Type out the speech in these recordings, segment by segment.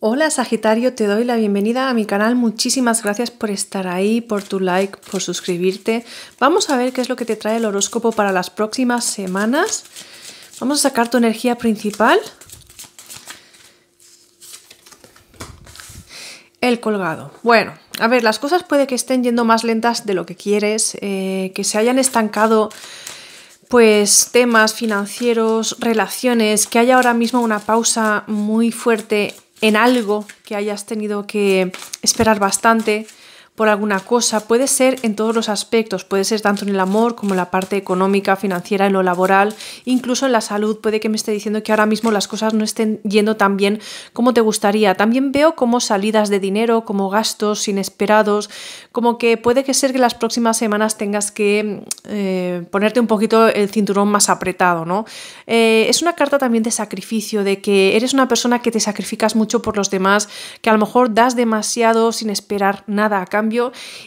Hola Sagitario, te doy la bienvenida a mi canal. Muchísimas gracias por estar ahí, por tu like, por suscribirte. Vamos a ver qué es lo que te trae el horóscopo para las próximas semanas. Vamos a sacar tu energía principal. El colgado. Bueno, a ver, las cosas puede que estén yendo más lentas de lo que quieres, eh, que se hayan estancado pues temas financieros, relaciones, que haya ahora mismo una pausa muy fuerte en algo que hayas tenido que esperar bastante por alguna cosa, puede ser en todos los aspectos, puede ser tanto en el amor como en la parte económica, financiera, en lo laboral, incluso en la salud, puede que me esté diciendo que ahora mismo las cosas no estén yendo tan bien como te gustaría. También veo como salidas de dinero, como gastos inesperados, como que puede que ser que las próximas semanas tengas que eh, ponerte un poquito el cinturón más apretado, ¿no? Eh, es una carta también de sacrificio, de que eres una persona que te sacrificas mucho por los demás, que a lo mejor das demasiado sin esperar nada a cambio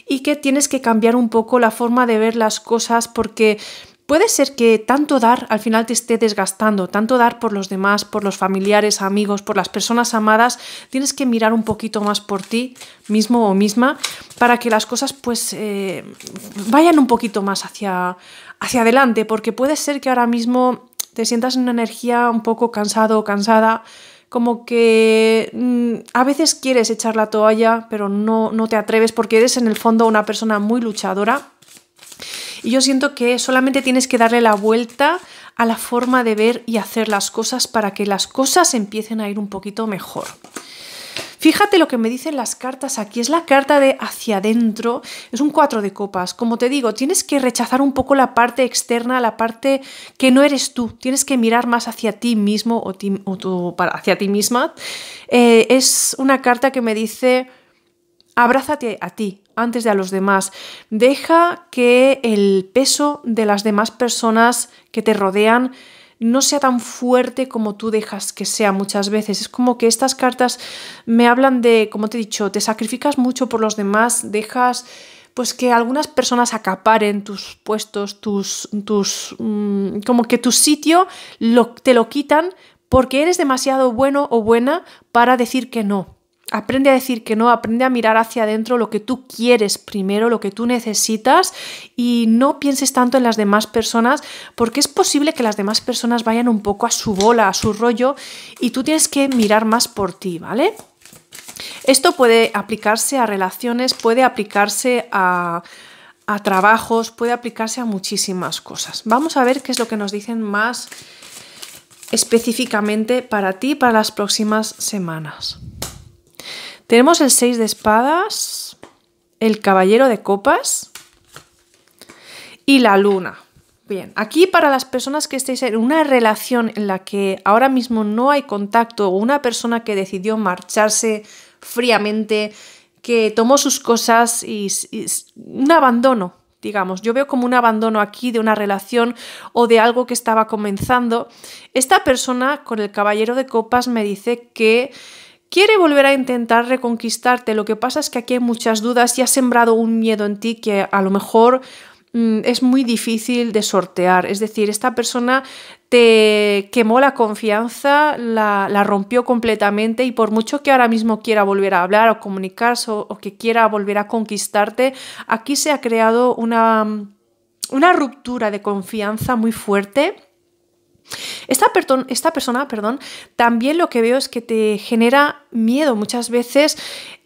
y que tienes que cambiar un poco la forma de ver las cosas porque puede ser que tanto dar al final te esté desgastando, tanto dar por los demás, por los familiares, amigos, por las personas amadas, tienes que mirar un poquito más por ti mismo o misma para que las cosas pues eh, vayan un poquito más hacia, hacia adelante, porque puede ser que ahora mismo te sientas en una energía un poco cansado o cansada, como que mm, a veces quieres echar la toalla, pero no, no te atreves porque eres en el fondo una persona muy luchadora. Y yo siento que solamente tienes que darle la vuelta a la forma de ver y hacer las cosas para que las cosas empiecen a ir un poquito mejor. Fíjate lo que me dicen las cartas aquí. Es la carta de hacia adentro. Es un cuatro de copas. Como te digo, tienes que rechazar un poco la parte externa, la parte que no eres tú. Tienes que mirar más hacia ti mismo o, hacia ti misma. Eh, es una carta que me dice... Abrázate a ti antes de a los demás. Deja que el peso de las demás personas que te rodean no sea tan fuerte como tú dejas que sea muchas veces. Es como que estas cartas me hablan de, como te he dicho, te sacrificas mucho por los demás, dejas pues que algunas personas acaparen tus puestos, tus, tus mm, como que tu sitio te lo quitan porque eres demasiado bueno o buena para decir que no. Aprende a decir que no, aprende a mirar hacia adentro lo que tú quieres primero, lo que tú necesitas y no pienses tanto en las demás personas porque es posible que las demás personas vayan un poco a su bola, a su rollo y tú tienes que mirar más por ti, ¿vale? Esto puede aplicarse a relaciones, puede aplicarse a, a trabajos, puede aplicarse a muchísimas cosas. Vamos a ver qué es lo que nos dicen más específicamente para ti para las próximas semanas. Tenemos el seis de espadas, el caballero de copas y la luna. Bien, aquí para las personas que estéis en una relación en la que ahora mismo no hay contacto o una persona que decidió marcharse fríamente, que tomó sus cosas y, y un abandono, digamos. Yo veo como un abandono aquí de una relación o de algo que estaba comenzando. Esta persona con el caballero de copas me dice que Quiere volver a intentar reconquistarte, lo que pasa es que aquí hay muchas dudas y ha sembrado un miedo en ti que a lo mejor mm, es muy difícil de sortear. Es decir, esta persona te quemó la confianza, la, rompió completamente y por mucho que ahora mismo quiera volver a hablar o comunicarse o, que quiera volver a conquistarte, aquí se ha creado una ruptura de confianza muy fuerte esta, esta persona perdón, también lo que veo es que te genera miedo muchas veces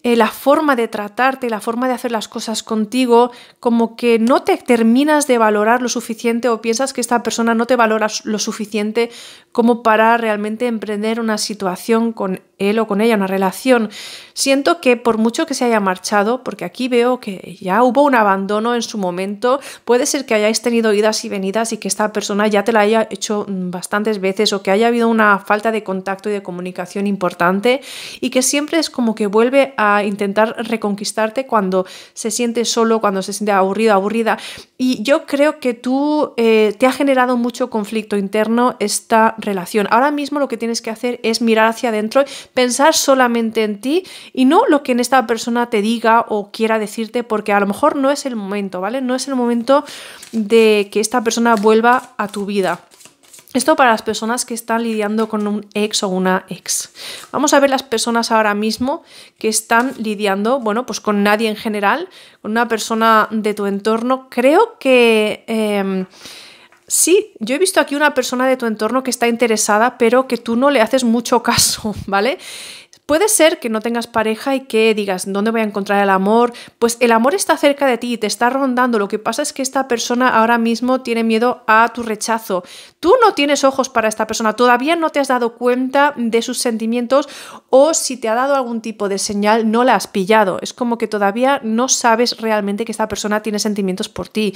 eh, la forma de tratarte, la forma de hacer las cosas contigo, como que no te terminas de valorar lo suficiente o piensas que esta persona no te valora lo suficiente como para realmente emprender una situación con él o con ella, una relación. Siento que por mucho que se haya marchado, porque aquí veo que ya hubo un abandono en su momento, puede ser que hayáis tenido idas y venidas y que esta persona ya te la haya hecho mm, bastantes veces o que haya habido una falta de contacto y de comunicación importante y que siempre es como que vuelve a intentar reconquistarte cuando se siente solo, cuando se siente aburrido, aburrida. Y yo creo que tú eh, te ha generado mucho conflicto interno esta relación. Ahora mismo lo que tienes que hacer es mirar hacia adentro, pensar solamente en ti y no lo que en esta persona te diga o quiera decirte, porque a lo mejor no es el momento, ¿vale? No es el momento de que esta persona vuelva a tu vida. Esto para las personas que están lidiando con un ex o una ex. Vamos a ver las personas ahora mismo que están lidiando, bueno, pues con nadie en general, con una persona de tu entorno. Creo que... Em, sí, yo he visto aquí una persona de tu entorno que está interesada, pero que tú no le haces mucho caso, ¿vale? Puede ser que no tengas pareja y que digas, ¿dónde voy a encontrar el amor? Pues el amor está cerca de ti, y te está rondando. Lo que pasa es que esta persona ahora mismo tiene miedo a tu rechazo. Tú no tienes ojos para esta persona, todavía no te has dado cuenta de sus sentimientos o si te ha dado algún tipo de señal, no la has pillado. Es como que todavía no sabes realmente que esta persona tiene sentimientos por ti.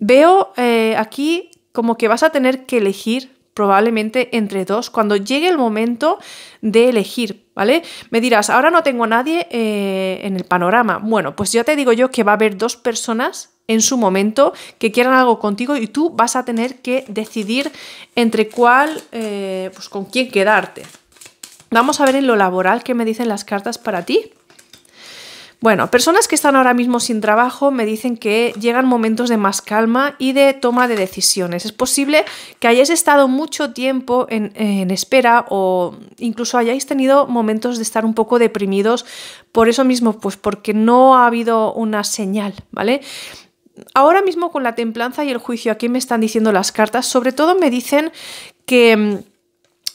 Veo eh, aquí como que vas a tener que elegir probablemente entre dos cuando llegue el momento de elegir ¿vale? Me dirás, ahora no tengo a nadie eh, en el panorama. Bueno, pues ya te digo yo que va a haber dos personas en su momento que quieran algo contigo y tú vas a tener que decidir entre cuál, eh, pues con quién quedarte. Vamos a ver en lo laboral qué me dicen las cartas para ti. Bueno, personas que están ahora mismo sin trabajo me dicen que llegan momentos de más calma y de toma de decisiones. Es posible que hayáis estado mucho tiempo en, espera o incluso hayáis tenido momentos de estar un poco deprimidos por eso mismo, pues porque no ha habido una señal, ¿vale? Ahora mismo con la templanza y el juicio, aquí me están diciendo las cartas, sobre todo me dicen que mm,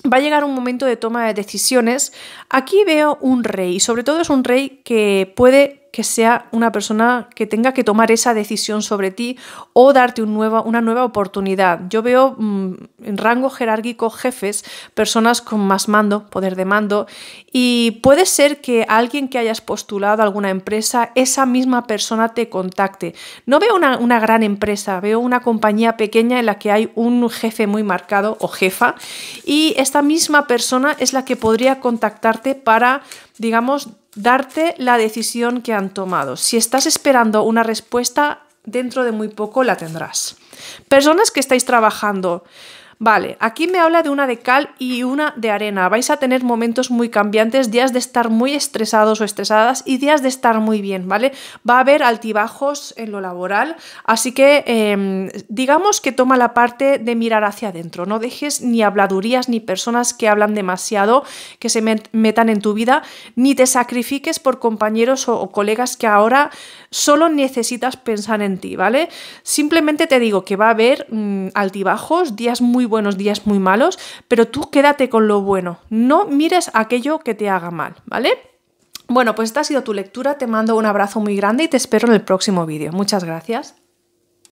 va a llegar un momento de toma de decisiones. Aquí veo un rey, Y sobre todo es un rey que puede que sea una persona que tenga que tomar esa decisión sobre ti o darte una nueva oportunidad. Yo veo mm, en rango jerárquico jefes, personas con más mando, poder de mando, y puede ser que alguien que hayas postulado a alguna empresa, esa misma persona te contacte. No veo una gran empresa, veo una compañía pequeña en la que hay un jefe muy marcado o jefa, y esta misma persona es la que podría contactarte para digamos, darte la decisión que han tomado. Si estás esperando una respuesta, dentro de muy poco la tendrás. Personas que estáis trabajando Vale, aquí me habla de una de cal y una de arena. Vais a tener momentos muy cambiantes, días de estar muy estresados o estresadas y días de estar muy bien, ¿vale? Va a haber altibajos en lo laboral, así que em, digamos que toma la parte de mirar hacia adentro. No dejes ni habladurías ni personas que hablan demasiado que se metan en tu vida, ni te sacrifiques por compañeros o, colegas que ahora solo necesitas pensar en ti, ¿vale? Simplemente te digo que va a haber mm, altibajos, días muy buenos días muy malos, pero tú quédate con lo bueno, no mires aquello que te haga mal, ¿vale? Bueno, pues esta ha sido tu lectura, te mando un abrazo muy grande y te espero en el próximo vídeo. Muchas gracias.